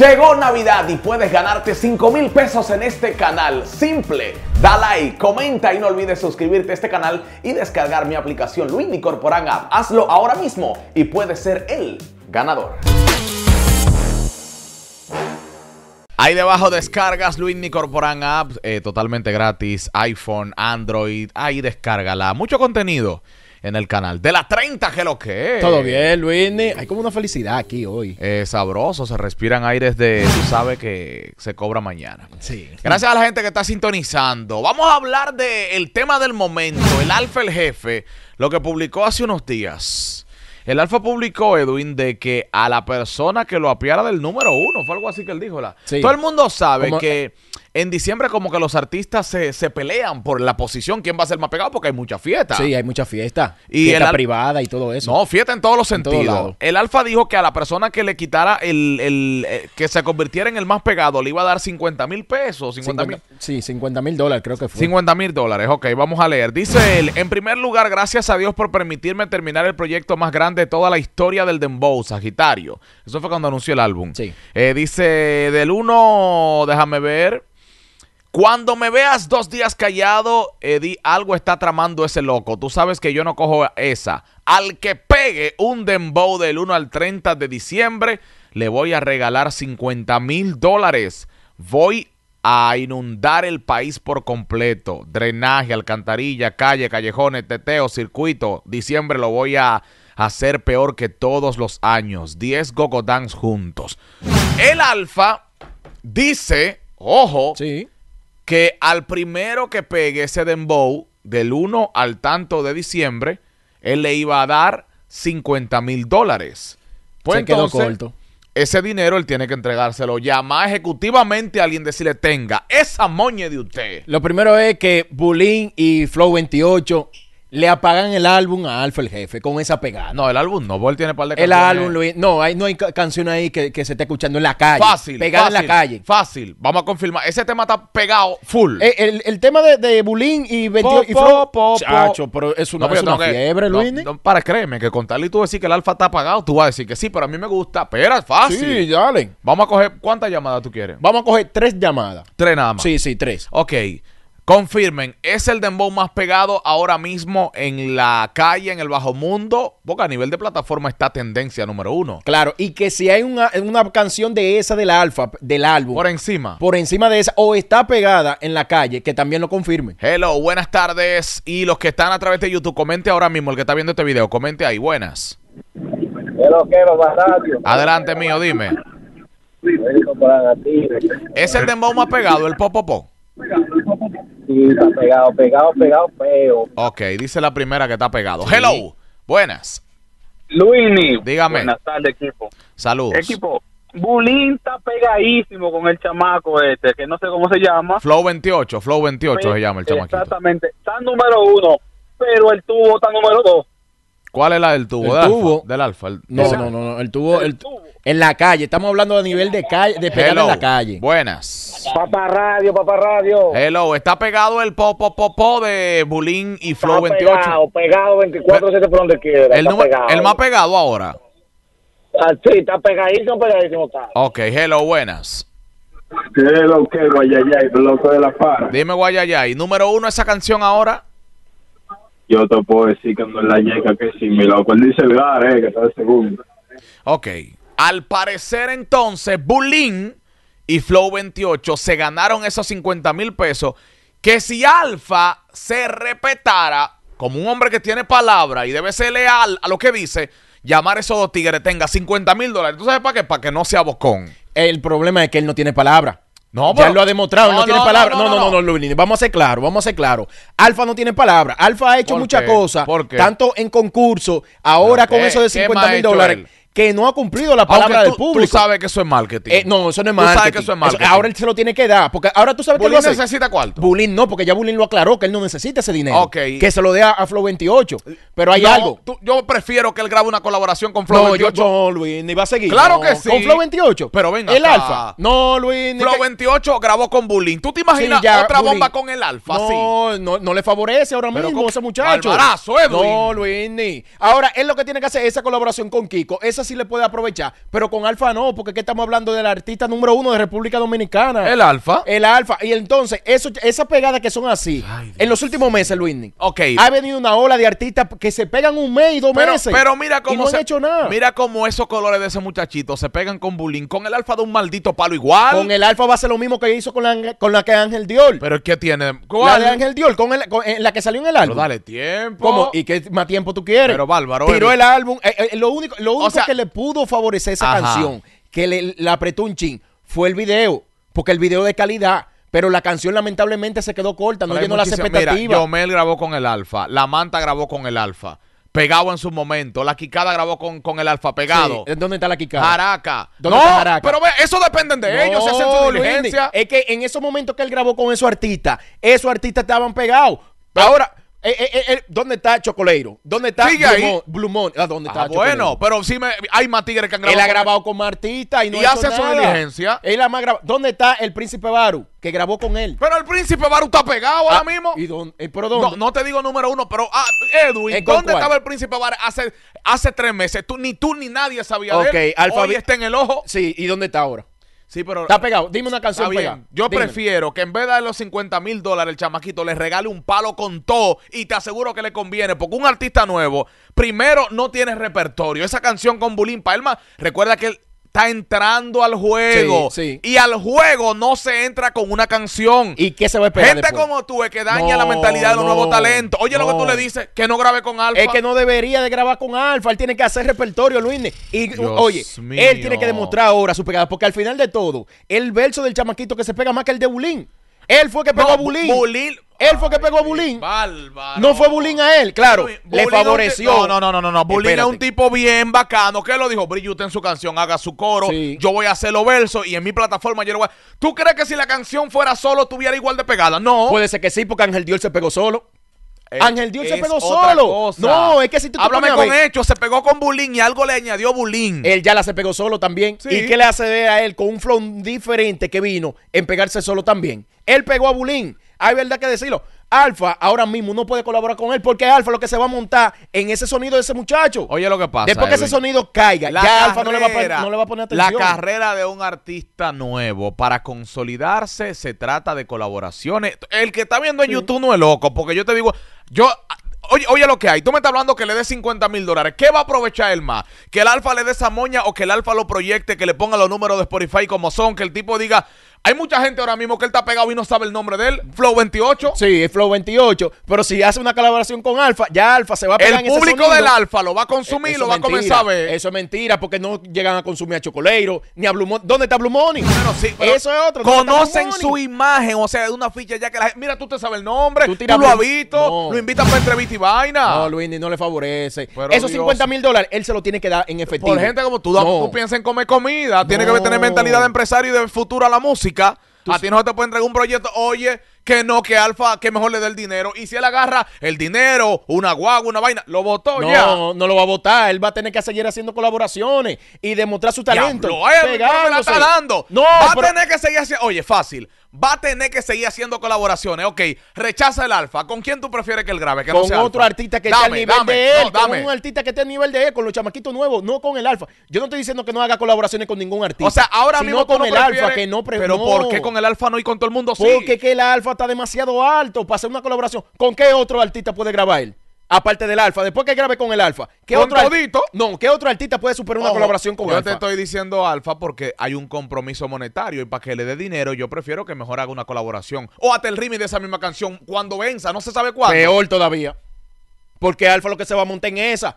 Llegó Navidad y puedes ganarte 5 mil pesos en este canal. Simple, da like, comenta y no olvides suscribirte a este canal y descargar mi aplicación Luis Corporan App. Hazlo ahora mismo y puedes ser el ganador. Ahí debajo descargas Luis Corporan App, eh, totalmente gratis, iPhone, Android, ahí descárgala. Mucho contenido en el canal. De las 30, que lo que es? Todo bien, Luis. Hay como una felicidad aquí hoy. Eh, sabroso, se respiran aires de, tú sabes que se cobra mañana. Sí. Gracias a la gente que está sintonizando. Vamos a hablar del el tema del momento, el Alfa el Jefe, lo que publicó hace unos días. El Alfa publicó, Edwin, de que a la persona que lo apiara del número uno, fue algo así que él dijo. La, Todo el mundo sabe que eh, en diciembre como que los artistas se, pelean por la posición, quién va a ser más pegado, porque hay mucha fiesta. Sí, hay mucha fiesta. fiesta privada y todo eso. No, fiesta en todos los sentidos. el Alfa dijo que a la persona que le quitara el, eh, que se convirtiera en el más pegado, le iba a dar 50 mil pesos. Sí, 50 mil dólares creo que fue. 50 mil dólares, ok, vamos a leer. Dice él, en primer lugar, gracias a Dios por permitirme terminar el proyecto más grande de toda la historia del Dembow, Sagitario. Eso fue cuando anunció el álbum. Sí. Eh, dice, del 1, déjame ver. Cuando me veas dos días callado, Eddie, algo está tramando ese loco. Tú sabes que yo no cojo esa. Al que pegue un dembow del 1 al 30 de diciembre, le voy a regalar 50 mil dólares. Voy a inundar el país por completo. Drenaje, alcantarilla, calle, callejones, teteo, circuito. Diciembre lo voy a hacer peor que todos los años. 10 Gogodans juntos. El Alfa dice, ojo. Sí que al primero que pegue ese dembow, del 1 al tanto de diciembre, él le iba a dar 50 mil dólares. Pues Se quedó corto. Ese dinero él tiene que entregárselo. Llamar ejecutivamente a alguien, decirle, tenga esa moña de usted. Lo primero es que Bulín y Flow 28 le apagan el álbum a Alfa el jefe con esa pegada. No, el álbum no, Bol tiene par de canciones. El álbum, Luis, no, hay, no hay canción ahí que, se esté escuchando en la calle. Fácil. Pegada en la calle. Fácil, vamos a confirmar. Ese tema está pegado full. Eh, el, tema de, Bulín y 22 y Chacho, pero es una, no, No, para créeme, que contarle y tú decir que el Alfa está apagado, tú vas a decir que sí, pero a mí me gusta. Espera, fácil. Sí, dale. Vamos a coger, ¿cuántas llamadas tú quieres? Vamos a coger tres llamadas. Tres nada más. Sí, sí, tres. Ok. Confirmen, ¿es el dembow más pegado ahora mismo en la calle, en el bajo mundo? Porque a nivel de plataforma está tendencia número uno. Claro, y que si hay una, canción de esa del alfa, del álbum. Por encima. Por encima de esa, o está pegada en la calle, que también lo confirmen. Hello, buenas tardes. Y los que están a través de YouTube, comente ahora mismo, el que está viendo este video, comente ahí, buenas. Hello, radio. Adelante mío, dime. ¿Es el dembow más pegado, el popopó? pegado, pegado, pegado, feo. Ok, dice la primera que está pegado. Hello, buenas. Luini. Dígame. Buenas tardes, equipo. Saludos. Equipo, Bulín está pegadísimo con el chamaco este, que no sé cómo se llama. Flow 28, Flow 28 pues, se llama el chamaco Exactamente. Está número uno, pero el tubo está número dos. ¿Cuál es la del tubo? El tubo. del alfa. no, no, no, no, El tubo. el tubo. En la calle, estamos hablando de nivel de calle, de pegar en la calle. Buenas. Papá Radio, Papá Radio. Hello, está pegado el popo, popo de Bulín y Flow 28. Pegado, pegado 24 7 por donde quiera. El, pegado, el más pegado ahora. Ah, sí, está pegadísimo, pegadísimo está. Ok, hello, buenas. Hello, que Guayayay, loco de la par. Dime Guayayay, número uno esa canción ahora yo te puedo decir que no es la yeca que sin mi loco. Él dice el gar, eh, que está de segundo. Ok, al parecer entonces, Bulín y Flow 28 se ganaron esos 50 mil pesos que si Alfa se repetara, como un hombre que tiene palabra y debe ser leal a lo que dice, llamar a esos dos tigres tenga 50 mil dólares. ¿Tú sabes para qué? Para que no sea bocón. El problema es que él no tiene palabra. No, ya lo ha demostrado, no, no tiene palabra. No, no, no, no, vamos a ser claros, vamos a ser claros. Alfa no tiene palabra. Alfa ha hecho muchas cosas, tanto en concurso, ahora con eso de 50 mil dólares que no ha cumplido la palabra del público. Tú sabes que eso es marketing. Eh, no, eso no es marketing. Tú sabes que eso es marketing. ahora él se lo tiene que dar. Porque ahora tú sabes que él necesita cuarto. Bulín no, porque ya Bulín lo aclaró que él no necesita ese dinero. Que se lo dé a, Flow 28. Pero hay algo. yo prefiero que él grabe una colaboración con Flow no, 28. no, Luis, ni va a seguir. Claro que sí. Con Flow 28. Pero venga. El Alfa. No, Luis. Flow 28 grabó con Bulín. ¿Tú te imaginas otra bomba con el Alfa? No, no, no le favorece ahora mismo con... ese muchacho. ¿eh, no, Luis. Ahora, él lo que tiene que hacer es esa colaboración con Kiko. Si le puede aprovechar, pero con Alfa no, porque aquí estamos hablando del artista número uno de República Dominicana. El Alfa. El Alfa. Y entonces, eso, esas pegadas que son así, en los últimos meses, Luis okay. ha venido una ola de artistas que se pegan un mes y dos meses. Pero mira cómo. no se, han hecho nada. Mira cómo esos colores de ese muchachito se pegan con Bulín, con el Alfa de un maldito palo igual. Con el Alfa va a ser lo mismo que hizo con la, con la que Ángel Dior. Pero ¿qué tiene? La de Ángel Dior, con, el, eh, la que salió en el álbum. Pero dale tiempo. ¿Y qué más tiempo tú quieres? Pero bárbaro. Tiró el álbum. Eh, eh, lo único, lo único le pudo favorecer esa canción, que la apretó un fue el video, porque el video de calidad. Pero la canción lamentablemente se quedó corta, no llenó las expectativas. Yomel grabó con el Alfa, La Manta grabó con el Alfa, pegado en su momento. La Quicada grabó con, con el Alfa pegado. en ¿Dónde está la Quicada? Jaraca. no, pero eso depende de ellos, se hacen su diligencia. es que en esos momentos que él grabó con esos artistas, esos artistas estaban pegados. Ahora, eh, eh, eh, ¿Dónde está Chocoleiro? ¿Dónde está Blumón? Ah, ¿dónde está ah, bueno, pero sí me, hay más tigres que han grabado. Él ha grabado con, Martita y no hace su diligencia. Él ¿Dónde está el príncipe Baru? Que grabó con él. Pero el príncipe Baru está pegado ahora ah, mismo. ¿Y No, te digo número uno, pero Edwin, ¿dónde estaba el príncipe Baru hace, hace tres meses? Tú, ni tú ni nadie sabía okay, de él. está en el ojo. Sí, ¿y dónde está ahora? Sí, pero. Está pegado. Dime una canción Yo prefiero que en vez de dar los 50 mil dólares el chamaquito le regale un palo con todo y te aseguro que le conviene. Porque un artista nuevo, primero, no tiene repertorio. Esa canción con Bulín Palma, recuerda que él está entrando al juego. Y al juego no se entra con una canción. ¿Y qué se va a esperar? Gente como tú es que daña la mentalidad de los nuevo nuevos talentos. Oye, lo que tú le dices, que no grabe con Alfa. Es que no debería de grabar con Alfa. Él tiene que hacer repertorio, Luis. Y oye, él tiene que demostrar ahora su pegada. Porque al final de todo, el verso del chamaquito que se pega más que el de Bulín. Él fue que pegó a Bulín él fue que pegó a Bulín. Bárbaro. No fue Bulín a él, claro. le favoreció. No, no, no, no, no. Bulín era un tipo bien bacano. ¿Qué lo dijo? Brille usted en su canción, haga su coro. Yo voy a hacer los versos y en mi plataforma yo ¿Tú crees que si la canción fuera solo tuviera igual de pegada? No. Puede ser que sí, porque Ángel Dior se pegó solo. Ángel Dior se pegó solo. No, es que si tú Háblame con hechos, se pegó con Bulín y algo le añadió Bulín. Él ya la se pegó solo también. ¿Y qué le hace a él con un flow diferente que vino en pegarse solo también? Él pegó a Bulín hay verdad que decirlo. Alfa ahora mismo no puede colaborar con él porque Alfa lo que se va a montar en ese sonido de ese muchacho. Oye lo que pasa. Después que ese sonido caiga, la Alfa no, le va a poner atención. La carrera de un artista nuevo para consolidarse se trata de colaboraciones. El que está viendo en YouTube no es loco porque yo te digo, yo Oye, oye, lo que hay. Tú me estás hablando que le dé 50 mil dólares. ¿Qué va a aprovechar él más? ¿Que el alfa le dé esa moña o que el alfa lo proyecte, que le ponga los números de Spotify como son? Que el tipo diga, hay mucha gente ahora mismo que él está pegado y no sabe el nombre de él. Flow 28. Sí, es Flow 28. Pero si hace una colaboración con Alfa, ya Alfa se va a pegar El público del Alfa lo va a consumir, e-, lo va a comenzar a ver. Eso es mentira, porque no llegan a consumir a Chocoleiro, ni a Blue ¿Dónde está Blue eso es otro. Conocen su imagen, o sea, de una ficha ya que la gente. Mira, tú te sabes el nombre, tú, lo has visto, lo invitas para entrevista y vaina. No, Luis, no le favorece. Esos 50 mil dólares, él se lo tiene que dar en efectivo. Por gente como tú, tú piensas en comer comida, tiene que tener mentalidad de empresario y de futuro a la música a ti no te puede entregar un proyecto, oye, que no, que Alfa, que mejor le dé el dinero. Y si él agarra el dinero, una guagua, una vaina, lo votó ya. No, no lo va a votar. Él va a tener que seguir haciendo colaboraciones y demostrar su talento. me la dando. No, va a tener que seguir haciendo. Oye, fácil va a tener que seguir haciendo colaboraciones. Ok, rechaza el alfa. ¿Con quién tú prefieres que él grabe? Que con otro artista que esté al nivel de él. con un artista que esté al nivel de él, con los chamaquitos nuevos, no con el alfa. Yo no estoy diciendo que no haga colaboraciones con ningún artista. O sea, ahora mismo con el alfa, que no Pero ¿por qué con el alfa no y con todo el mundo sí? Porque que el alfa está demasiado alto para hacer una colaboración. ¿Con qué otro artista puede grabar él? aparte del Alfa. Después que grabe con el Alfa, ¿qué otro No, ¿qué otro artista puede superar una colaboración con él? Alfa? Yo te estoy diciendo Alfa porque hay un compromiso monetario y para que le dé dinero, yo prefiero que mejor haga una colaboración. O hasta el remix de esa misma canción cuando venza, no se sabe cuándo. Peor todavía. Porque Alfa lo que se va a montar en esa.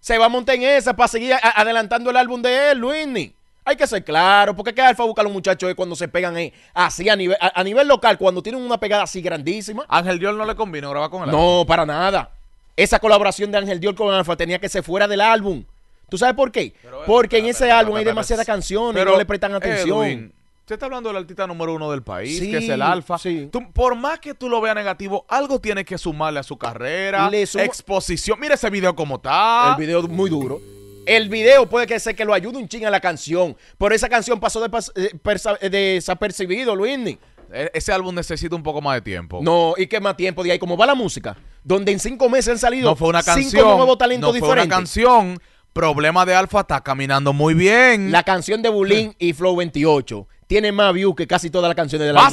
Se va a montar en esa para seguir adelantando el álbum de él, Luisni. Hay que ser claro, porque qué Alfa busca a los muchachos cuando se pegan ahí eh, así a nivel, local, cuando tienen una pegada así grandísima. Ángel Dior no le combina grabar con el No, para nada esa colaboración de Ángel Dior con Alfa tenía que ser fuera del álbum. ¿Tú sabes por qué? Eh, Porque en ese álbum hay demasiadas canciones y no le prestan atención. Edwin, usted está hablando del artista número uno del país, que es el Alfa. Sí. por más que tú lo veas negativo, algo tiene que sumarle a su carrera, exposición. Mira ese video como tal. El video muy duro. El video puede que sea que lo ayude un ching a la canción, pero esa canción pasó de, eh, eh, desapercibido, Luis. E-, ese álbum necesita un poco más de tiempo. No, ¿y qué más tiempo de ahí? ¿Cómo va la música? donde en cinco meses han salido cinco nuevos talentos no fue Una canción, Problema de Alfa está caminando muy bien. La canción de Bulín y Flow 28 tiene más views que casi todas las canciones de la ¡Va a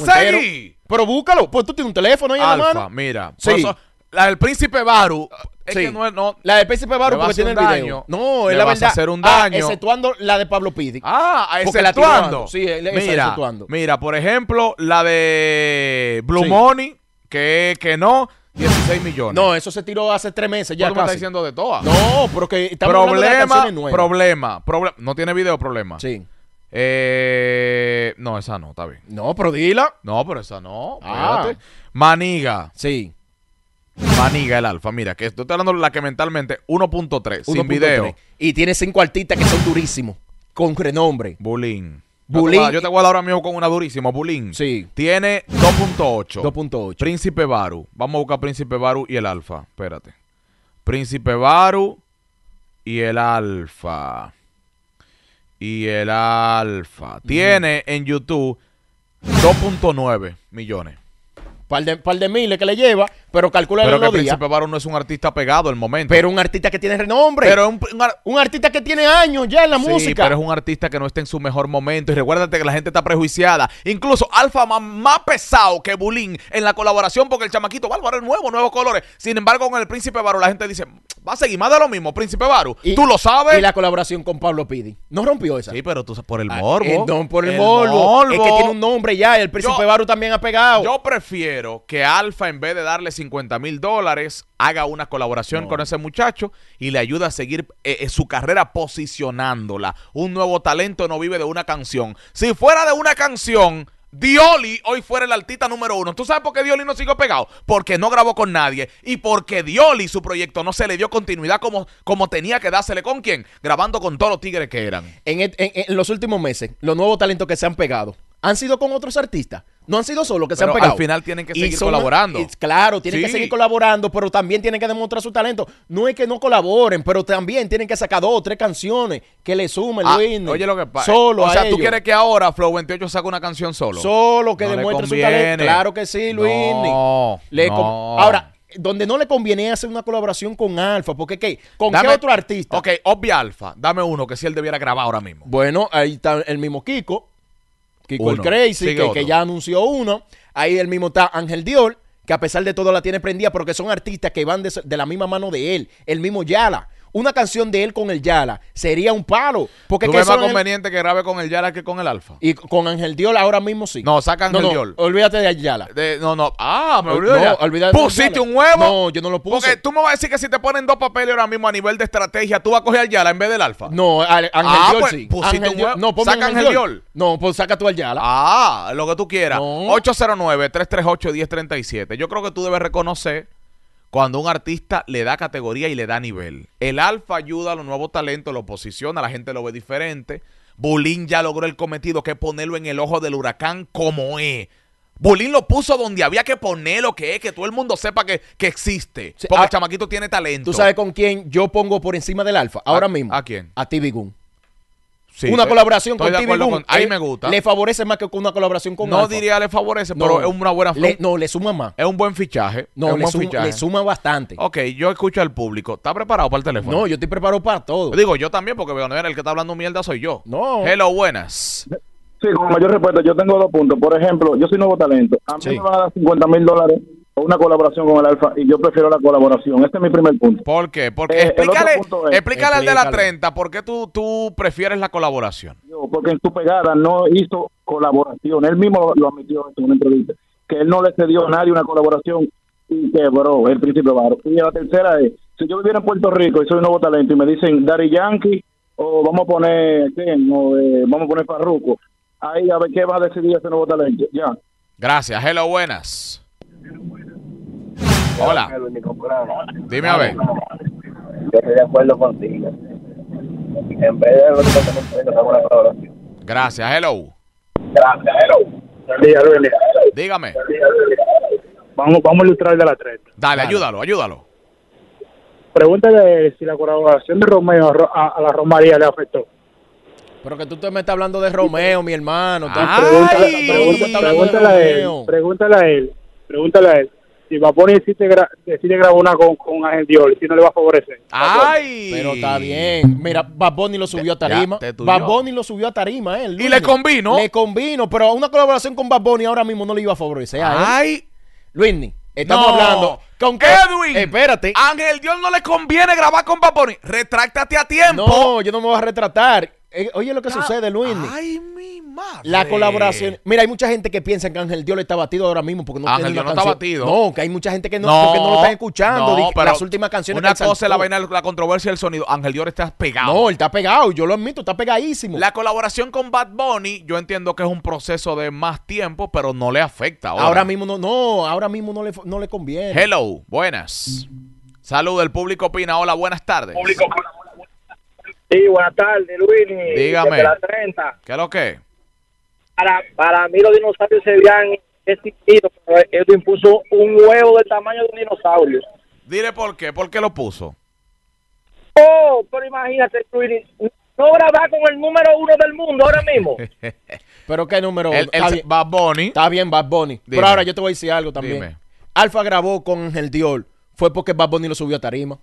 Pero búscalo, pues tú tienes un teléfono ahí en la mano. mira. Sí. la del Príncipe Baru. Ah, es sí. que no, la del Príncipe Baru porque tiene el video. Daño, no, él la vas A hacer un ah, daño. exceptuando la de Pablo Pidi. Ah, exceptuando. La sí, mira, exceptuando. Mira, por ejemplo, la de Blue Money, que, que no. 16 millones. No, eso se tiró hace tres meses ya. está diciendo de todas. No, pero que estamos problema, de Problema, problema. No tiene video, problema. Sí. Eh, no, esa no, está bien. No, pero dila. No, pero esa no. Ah. Maniga. Sí. Maniga, el alfa. Mira, que estoy hablando de la que mentalmente 1.3, sin video. Y tiene cinco artistas que son durísimos, con renombre. Bulín. Yo te voy a ahora mismo con una durísima. Bulín. Sí. Tiene 2.8. 2.8. Príncipe Baru. Vamos a buscar Príncipe Baru y el Alfa. Espérate. Príncipe Baru y el Alfa. Y el Alfa. Tiene en YouTube 2.9 millones par de, de miles que le lleva, pero calcula pero los que el Príncipe Baru no es un artista pegado el momento. Pero un artista que tiene renombre. Pero un, artista que tiene años ya en la sí, música. pero es un artista que no está en su mejor momento. Y recuérdate que la gente está prejuiciada. Incluso Alfa más, pesado que Bulín en la colaboración porque el chamaquito Bárbaro es nuevo, nuevos colores. Sin embargo, con el Príncipe Baru la gente dice, va a seguir más de lo mismo, Príncipe Y Tú lo sabes. Y la colaboración con Pablo Pidi. No rompió esa. Sí, pero tú por el morbo. Ah, eh, por el, morbo. Es que tiene un nombre ya. El Príncipe Baru también ha pegado. Yo prefiero pero que Alfa, en vez de darle 50 mil dólares, haga una colaboración con ese muchacho y le ayuda a seguir eh, eh, su carrera posicionándola. Un nuevo talento no vive de una canción. Si fuera de una canción, Dioli hoy fuera el artista número uno. ¿Tú sabes por qué Dioli no siguió pegado? Porque no grabó con nadie. Y porque Dioli, su proyecto, no se le dio continuidad como, como tenía que dársele. ¿Con quién? Grabando con todos los tigres que eran. en los últimos meses, los nuevos talentos que se han pegado han sido con otros artistas. No han sido solo que se han pegado. Al final tienen que seguir colaborando. claro, tienen que seguir colaborando, pero también tienen que demostrar su talento. No es que no colaboren, pero también tienen que sacar dos o tres canciones que le sumen, ah, Luis. Oye, lo que pasa. Solo. O sea, tú quieres que ahora Flow 28 saque una canción solo. Solo que demuestre su talento. Claro que sí, Luis. Ahora, donde no le conviene hacer una colaboración con Alfa, porque ¿qué? ¿Con qué otro artista? Ok, Obvio Alfa, dame uno que si él debiera grabar ahora mismo. Bueno, ahí está el mismo Kiko. Kiko Crazy, que, ya anunció uno. Ahí el mismo está Ángel Dior, que a pesar de todo la tiene prendida, porque son artistas que van de la misma mano de él. El mismo Yala una canción de él con el Yala sería un palo. Porque ¿Tú más conveniente que grabe con el Yala que con el Alfa? Y con Ángel Diol ahora mismo sí. No, saca Ángel no, no, Olvídate de Yala. no, no. Ah, me olvidé. olvídate ¿Pusiste un huevo? No, yo no lo puse. Porque tú me vas a decir que si te ponen dos papeles ahora mismo a nivel de estrategia, tú vas a coger al Yala en vez del Alfa. No, Ángel ah, Diol pues, sí. Pusiste un huevo. No, ponme saca Angel Diol. No, pues saca tú al Yala. Ah, lo que tú quieras. 809-338-1037. Yo creo que tú debes reconocer cuando un artista le da categoría y le da nivel. El alfa ayuda a los nuevos talentos, lo posiciona, la gente lo ve diferente. Bulín ya logró el cometido que es ponerlo en el ojo del huracán como es. Bulín lo puso donde había que ponerlo, que es, que todo el mundo sepa que, existe. Porque ah, el chamaquito tiene talento. ¿Tú sabes con quién yo pongo por encima del alfa? Ahora mismo. ¿A quién? A ti, Bigun una colaboración con TV ahí eh, me gusta. Le favorece más que una colaboración con No diría le favorece, pero es una buena. no, le suma más. Es un buen fichaje. No, le, suma, bastante. Ok, yo escucho al público. ¿Está preparado para el teléfono? No, yo estoy preparado para todo. Digo, yo también, porque el que está hablando mierda soy yo. No. Hello, buenas. Sí, con mayor respuesta yo tengo dos puntos. Por ejemplo, yo soy nuevo talento. A mí me van a dar 50 mil dólares una colaboración con el Alfa y yo prefiero la colaboración. Este es mi primer punto. ¿Por qué? Porque eh, explícale, al de la 30 por qué tú, tú prefieres la colaboración. porque en tu pegada no hizo colaboración. Él mismo lo, admitió en una entrevista. Que él no le cedió a nadie una colaboración y que bro el principio barro, Y la tercera es, si yo viviera en Puerto Rico y soy un nuevo talento y me dicen Dari Yankee o vamos a poner ¿quién? Eh, vamos a poner Farruco, ahí a ver qué va a decidir ese nuevo talento. Ya. Gracias. Hello, buenas. Hola. Dime a ver. Yo estoy de acuerdo contigo. En vez de que Gracias, hello. Gracias, hello. Dígame. Vamos, vamos a ilustrar de la treta. Dale, ayúdalo, ayúdalo. Pregúntale si la colaboración de Romeo a, la Romaría le afectó. Pero que tú te me estás hablando de Romeo, mi hermano. pregúntale, a él, pregúntale a él. Pregúntale a él si baboni a poner si una con, con Ángel Dior, si no le va a favorecer. ¡Ay! Pero está bien. Mira, Baboni lo subió a tarima. Baboni lo subió a tarima, él. y le combino. Le combino, pero una colaboración con Baboni ahora mismo no le iba a favorecer a él. ¡Ay! Luisni, estamos hablando. Con Edwin. Espérate. Ángel Dior no le conviene grabar con Baboni. Retráctate a tiempo. No, yo no me voy a retratar. Eh, oye lo que sucede, Luis. Ay, mi madre. La colaboración. Mira, hay mucha gente que piensa que Ángel Dior le está batido ahora mismo porque no Ángel Dios no está batido. No, que hay mucha gente que no, no lo está escuchando. No, las últimas canciones. Una cosa la la controversia del sonido. Ángel Dior está pegado. No, él está pegado. Yo lo admito, está pegadísimo. La colaboración con Bad Bunny, yo entiendo que es un proceso de más tiempo, pero no le afecta ahora. Ahora mismo no, no, ahora mismo no le, no le conviene. Hello, buenas. Salud, el público opina. Hola, buenas tardes. Público Sí, buenas tardes, Luis. Dígame. 30. ¿Qué es lo que? Para, para mí los dinosaurios se habían existido pero él impuso un huevo del tamaño de un dinosaurio. Dile por qué, ¿por qué lo puso? Oh, pero imagínate, Luis, no grabar con el número uno del mundo ahora mismo. pero qué número uno. El, está bien, Bad Bunny. Está bien, Bad Bunny. Pero ahora yo te voy a decir algo también. Alfa grabó con el Dior. Fue porque Bad Bunny lo subió a tarima.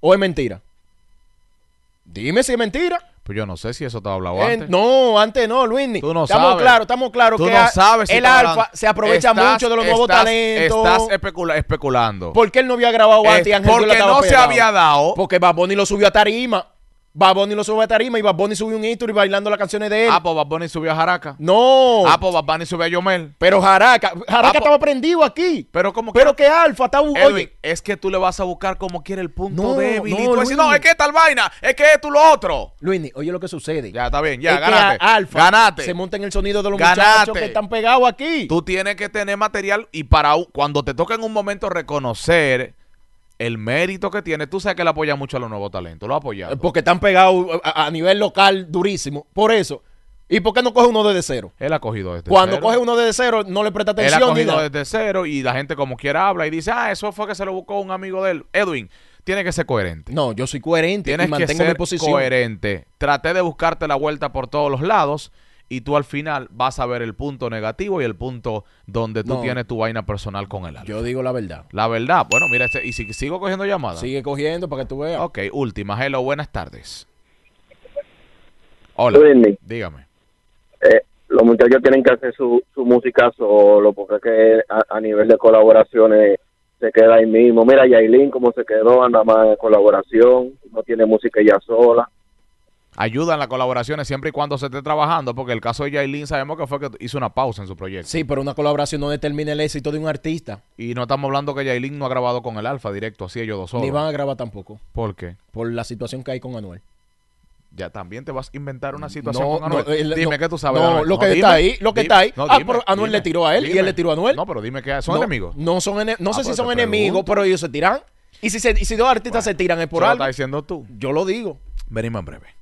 ¿O es mentira? Dime si es mentira. Pues yo no sé si eso te ha hablado eh, antes. no, antes no, Luis. Tú no estamos sabes. Claro, estamos claros que no sabes el Alfa se aprovecha mucho de los nuevos talentos. Estás especulando. ¿Por qué él no había grabado antes Porque no se había dado. Porque Baboni lo subió a tarima. Baboni lo sube a tarima y Bad subió un y bailando las canciones de él. Ah, pues Bad subió a Jaraca. No. Ah, pues Bad subió a Yomel. Pero Jaraca, Jaraca ah, pues estaba prendido aquí. Pero como Pero que, Alfa está Edwin, es que tú le vas a buscar como quiere el punto no, débil. No, no, es que tal vaina, es que es tú lo otro. Luini, oye lo que sucede. Ya, está bien, ya, ganate. Alfa Se monta en el sonido de los muchachos que están pegados aquí. Tú tienes que tener material y para cuando te toca en un momento reconocer el mérito que tiene, tú sabes que él apoya mucho a los nuevos talentos, lo ha apoyado. Eh, porque están pegados eh, a, nivel local durísimo. Por eso, ¿Y por qué no coge uno desde cero? Él ha cogido desde Cuando Cuando coge uno desde cero, no le presta atención. Él ha cogido desde cero y la gente como quiera habla y dice, ah, eso fue que se lo buscó un amigo de él. Edwin, tiene que ser coherente. No, yo soy coherente y mantengo mi posición. coherente. Traté de buscarte la vuelta por todos los lados y tú al final vas a ver el punto negativo y el punto donde tú tienes tu vaina personal con el Yo digo la verdad. La verdad. Bueno, mira, este, y si, sigo cogiendo llamadas. Sigue cogiendo para que tú veas. Ok, última. Hello, buenas tardes. Hola. dígame. Eh, los muchachos tienen que hacer su, música solo porque que a, nivel de colaboraciones se queda ahí mismo. Mira, Yailin, cómo se quedó, anda más en colaboración, no tiene música ya sola ayudan las colaboraciones siempre y cuando se esté trabajando, porque el caso de Jailin sabemos que fue que hizo una pausa en su proyecto. Sí, pero una colaboración no determina el éxito de un artista. Y no estamos hablando que Jailin no ha grabado con el Alfa directo, así ellos dos solos. Ni van a grabar tampoco. ¿Por qué? Por la situación que hay con Anuel. Ya también te vas a inventar una situación con Anuel. No, dime que tú sabes. No, lo que está ahí, lo que está ahí. ah, Anuel le tiró a él y él le tiró a Anuel. No, pero dime que son enemigos. No son, no ah, sé si pues son enemigos, pero ellos se tiran. Y si, se, y si dos artistas se tiran es por algo. estás diciendo tú. Yo lo digo. Venimos en breve.